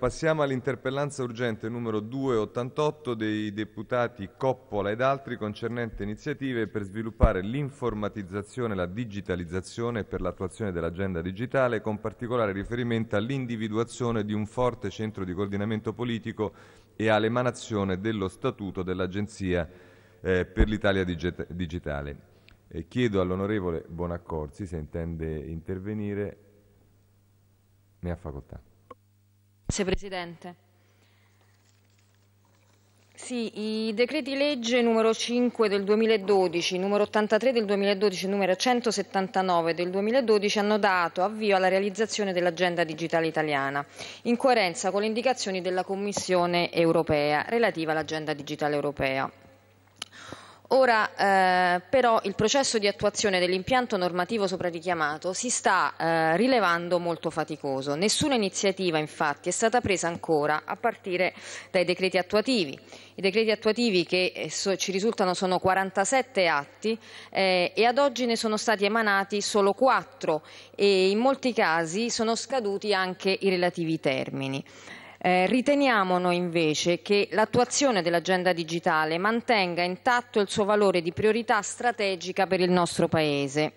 Passiamo all'interpellanza urgente numero 288 dei deputati Coppola ed altri concernente iniziative per sviluppare l'informatizzazione, e la digitalizzazione per l'attuazione dell'agenda digitale, con particolare riferimento all'individuazione di un forte centro di coordinamento politico e all'emanazione dello statuto dell'Agenzia eh, per l'Italia digit- digitale. Eh, chiedo all'onorevole Bonaccorsi se intende intervenire. Ne ha facoltà. Presidente, sì, i decreti legge numero 5 del 2012, numero 83 del 2012 e numero 179 del 2012 hanno dato avvio alla realizzazione dell'agenda digitale italiana, in coerenza con le indicazioni della Commissione europea relativa all'agenda digitale europea. Ora eh, però il processo di attuazione dell'impianto normativo sopra richiamato si sta eh, rilevando molto faticoso. Nessuna iniziativa infatti è stata presa ancora a partire dai decreti attuativi. I decreti attuativi che eh, so, ci risultano sono 47 atti eh, e ad oggi ne sono stati emanati solo 4 e in molti casi sono scaduti anche i relativi termini. Eh, riteniamo noi invece che l'attuazione dell'agenda digitale mantenga intatto il suo valore di priorità strategica per il nostro Paese.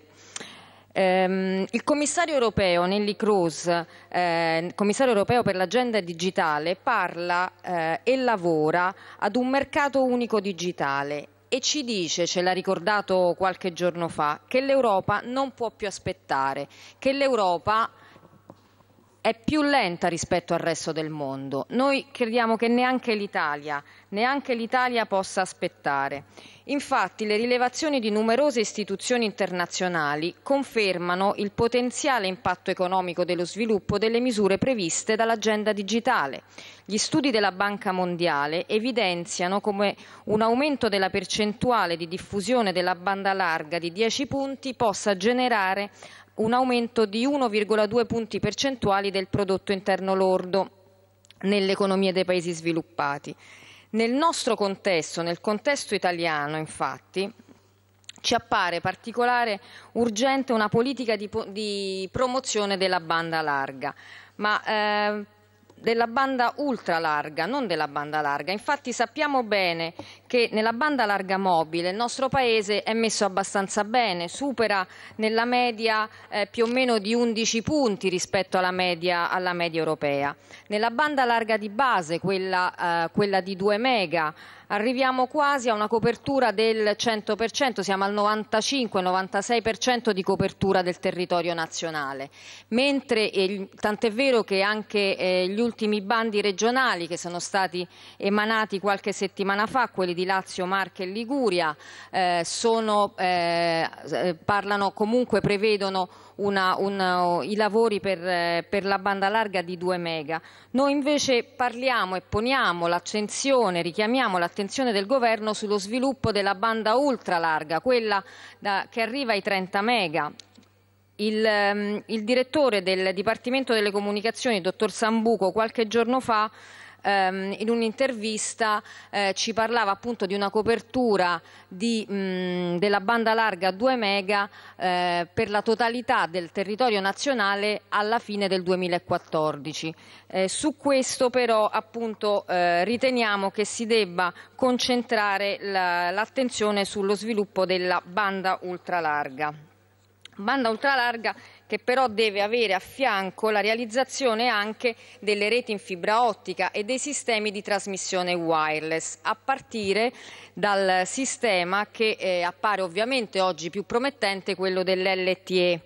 Ehm, il commissario europeo Nelly Cruz, eh, commissario europeo per l'agenda digitale, parla eh, e lavora ad un mercato unico digitale e ci dice, ce l'ha ricordato qualche giorno fa, che l'Europa non può più aspettare, che l'Europa è più lenta rispetto al resto del mondo. Noi crediamo che neanche l'Italia, neanche l'Italia possa aspettare. Infatti le rilevazioni di numerose istituzioni internazionali confermano il potenziale impatto economico dello sviluppo delle misure previste dall'agenda digitale. Gli studi della Banca Mondiale evidenziano come un aumento della percentuale di diffusione della banda larga di 10 punti possa generare un aumento di 1,2 punti percentuali del prodotto interno lordo nell'economia dei paesi sviluppati. Nel nostro contesto, nel contesto italiano, infatti, ci appare particolare urgente una politica di, di promozione della banda larga, ma eh, della banda ultralarga, non della banda larga. Infatti sappiamo bene che nella banda larga mobile il nostro Paese è messo abbastanza bene, supera nella media eh, più o meno di 11 punti rispetto alla media, alla media europea. Nella banda larga di base, quella, eh, quella di 2 mega, Arriviamo quasi a una copertura del 100%, siamo al 95-96% di copertura del territorio nazionale. Mentre, eh, tant'è vero che anche eh, gli ultimi bandi regionali che sono stati emanati qualche settimana fa, quelli di Lazio, Marche e Liguria, eh, sono, parlano, comunque prevedono una, una, oh, i lavori per, eh, per, la banda larga di 2 mega. Noi invece parliamo e poniamo l'accensione, richiamiamo l'attenzione del governo sullo sviluppo della banda ultralarga, quella da, che arriva ai 30 mega. Il, ehm, il direttore del Dipartimento delle Comunicazioni, dottor Sambuco, qualche giorno fa ehm, in un'intervista eh, ci parlava appunto di una copertura di, mh, della banda larga 2 mega eh, per la totalità del territorio nazionale alla fine del 2014. Eh, su questo però appunto eh, riteniamo che si debba concentrare l'attenzione sullo sviluppo della banda ultralarga. Banda ultralarga che però deve avere a fianco la realizzazione anche delle reti in fibra ottica e dei sistemi di trasmissione wireless, a partire dal sistema che eh, appare ovviamente oggi più promettente, quello dell'LTE.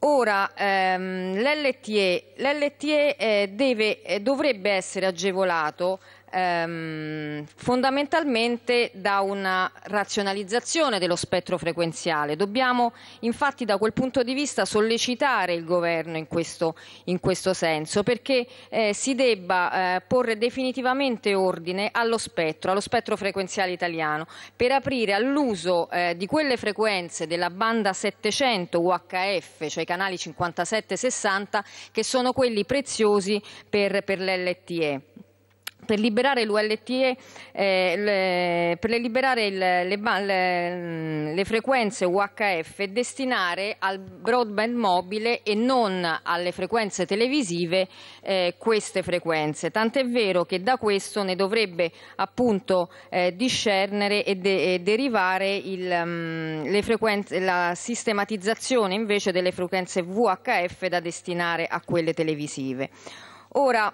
Ora, ehm, l'LTE, eh, eh, dovrebbe essere agevolato ehm, fondamentalmente da una razionalizzazione dello spettro frequenziale. Dobbiamo infatti da quel punto di vista sollecitare il governo in questo, in questo senso perché eh, si debba eh, porre definitivamente ordine allo spettro, allo spettro frequenziale italiano per aprire all'uso eh, di quelle frequenze della banda 700 UHF, cioè i canali 57-60 che sono quelli preziosi per, per l'LTE per liberare l'ULTE, eh, le, per liberare il, le, le, mm, le, frequenze UHF e destinare al broadband mobile e non alle frequenze televisive eh, queste frequenze. Tant'è vero che da questo ne dovrebbe appunto eh, discernere e, de, e derivare il, um, la sistematizzazione invece delle frequenze VHF da destinare a quelle televisive. Ora,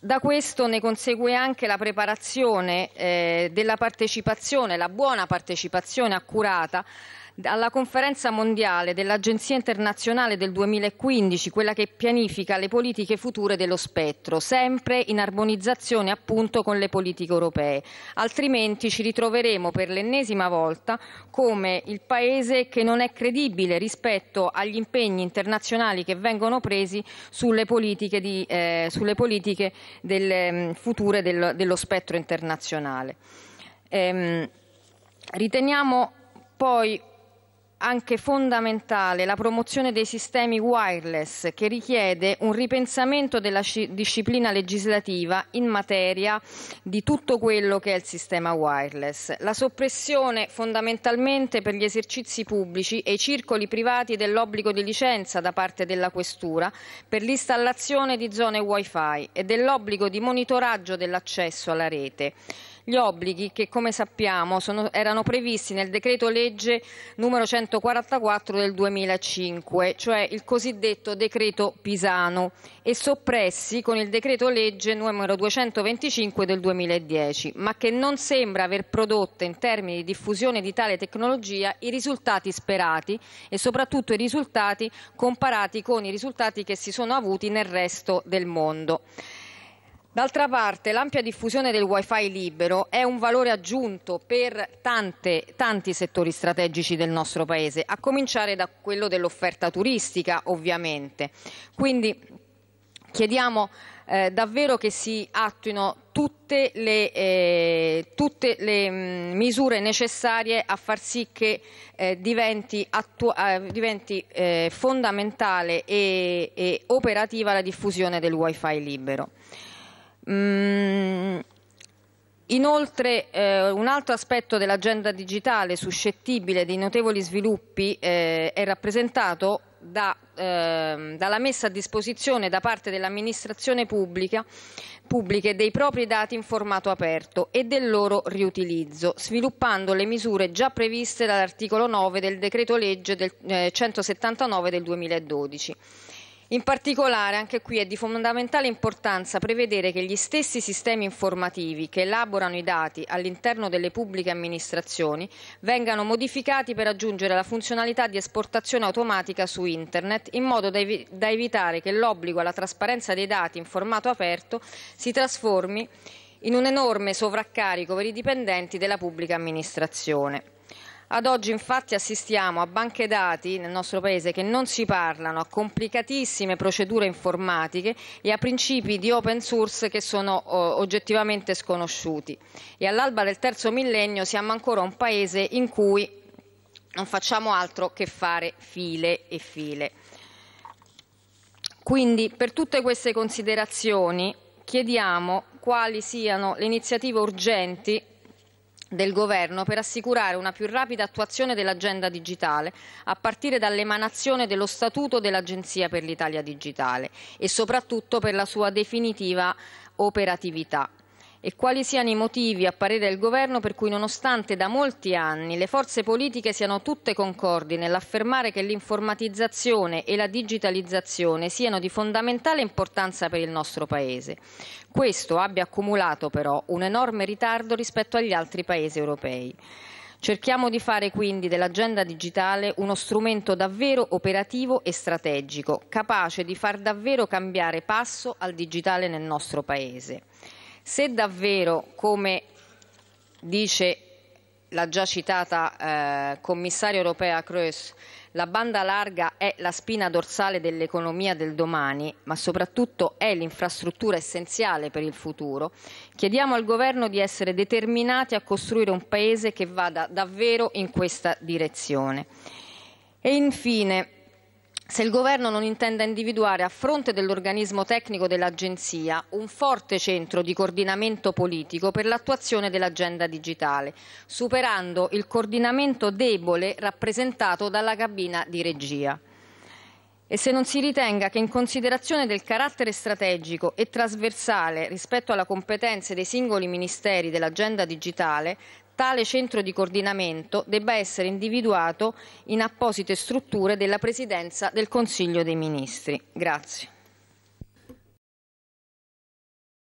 da questo ne consegue anche la preparazione eh, della partecipazione, la buona partecipazione accurata alla conferenza mondiale dell'Agenzia internazionale del 2015, quella che pianifica le politiche future dello spettro, sempre in armonizzazione appunto con le politiche europee. Altrimenti ci ritroveremo per l'ennesima volta come il paese che non è credibile rispetto agli impegni internazionali che vengono presi sulle politiche, di, eh, sulle politiche del, mm, future del, dello spettro internazionale. Ehm, riteniamo poi anche fondamentale la promozione dei sistemi wireless che richiede un ripensamento della disciplina legislativa in materia di tutto quello che è il sistema wireless, la soppressione fondamentalmente per gli esercizi pubblici e i circoli privati dell'obbligo di licenza da parte della Questura per l'installazione di zone wifi e dell'obbligo di monitoraggio dell'accesso alla rete gli obblighi che, come sappiamo, sono, erano previsti nel decreto legge numero 144 del 2005, cioè il cosiddetto decreto Pisano, e soppressi con il decreto legge numero 225 del 2010, ma che non sembra aver prodotto in termini di diffusione di tale tecnologia i risultati sperati e soprattutto i risultati comparati con i risultati che si sono avuti nel resto del mondo. D'altra parte l'ampia diffusione del wifi libero è un valore aggiunto per tante, tanti settori strategici del nostro Paese, a cominciare da quello dell'offerta turistica ovviamente. Quindi chiediamo eh, davvero che si attuino tutte le, eh, tutte le mh, mm, misure necessarie a far sì che eh, diventi, eh, diventi eh, fondamentale e, e operativa la diffusione del wifi libero. Mm, inoltre eh, un altro aspetto dell'agenda digitale suscettibile di notevoli sviluppi eh, è rappresentato da, eh, dalla messa a disposizione da parte dell'amministrazione pubblica pubbliche dei propri dati in formato aperto e del loro riutilizzo, sviluppando le misure già previste dall'articolo 9 del decreto legge del, 179 eh, del 2012. In particolare, anche qui è di fondamentale importanza prevedere che gli stessi sistemi informativi che elaborano i dati all'interno delle pubbliche amministrazioni vengano modificati per aggiungere la funzionalità di esportazione automatica su Internet in modo da, ev da evitare che l'obbligo alla trasparenza dei dati in formato aperto si trasformi in un enorme sovraccarico per i dipendenti della pubblica amministrazione. Ad oggi infatti assistiamo a banche dati nel nostro Paese che non si parlano, a complicatissime procedure informatiche e a principi di open source che sono oh, oggettivamente sconosciuti. E all'alba del terzo millennio siamo ancora un Paese in cui non facciamo altro che fare file e file. Quindi per tutte queste considerazioni chiediamo quali siano le iniziative urgenti del governo per assicurare una più rapida attuazione dell'agenda digitale a partire dall'emanazione dello statuto dell'Agenzia per l'Italia digitale e soprattutto per la sua definitiva operatività e quali siano i motivi, a parere del Governo, per cui nonostante da molti anni le forze politiche siano tutte concordi nell'affermare che l'informatizzazione e la digitalizzazione siano di fondamentale importanza per il nostro Paese. Questo abbia accumulato però un enorme ritardo rispetto agli altri Paesi europei. Cerchiamo di fare quindi dell'agenda digitale uno strumento davvero operativo e strategico, capace di far davvero cambiare passo al digitale nel nostro Paese. Se davvero, come dice la già citata eh, commissaria europea Kroes, la banda larga è la spina dorsale dell'economia del domani, ma soprattutto è l'infrastruttura essenziale per il futuro, chiediamo al governo di essere determinati a costruire un paese che vada davvero in questa direzione. E infine, se il governo non intende individuare a fronte dell'organismo tecnico dell'Agenzia un forte centro di coordinamento politico per l'attuazione dell'agenda digitale, superando il coordinamento debole rappresentato dalla cabina di regia e se non si ritenga che in considerazione del carattere strategico e trasversale rispetto alla competenza dei singoli ministeri dell'agenda digitale tale centro di coordinamento debba essere individuato in apposite strutture della Presidenza del Consiglio dei Ministri. Grazie.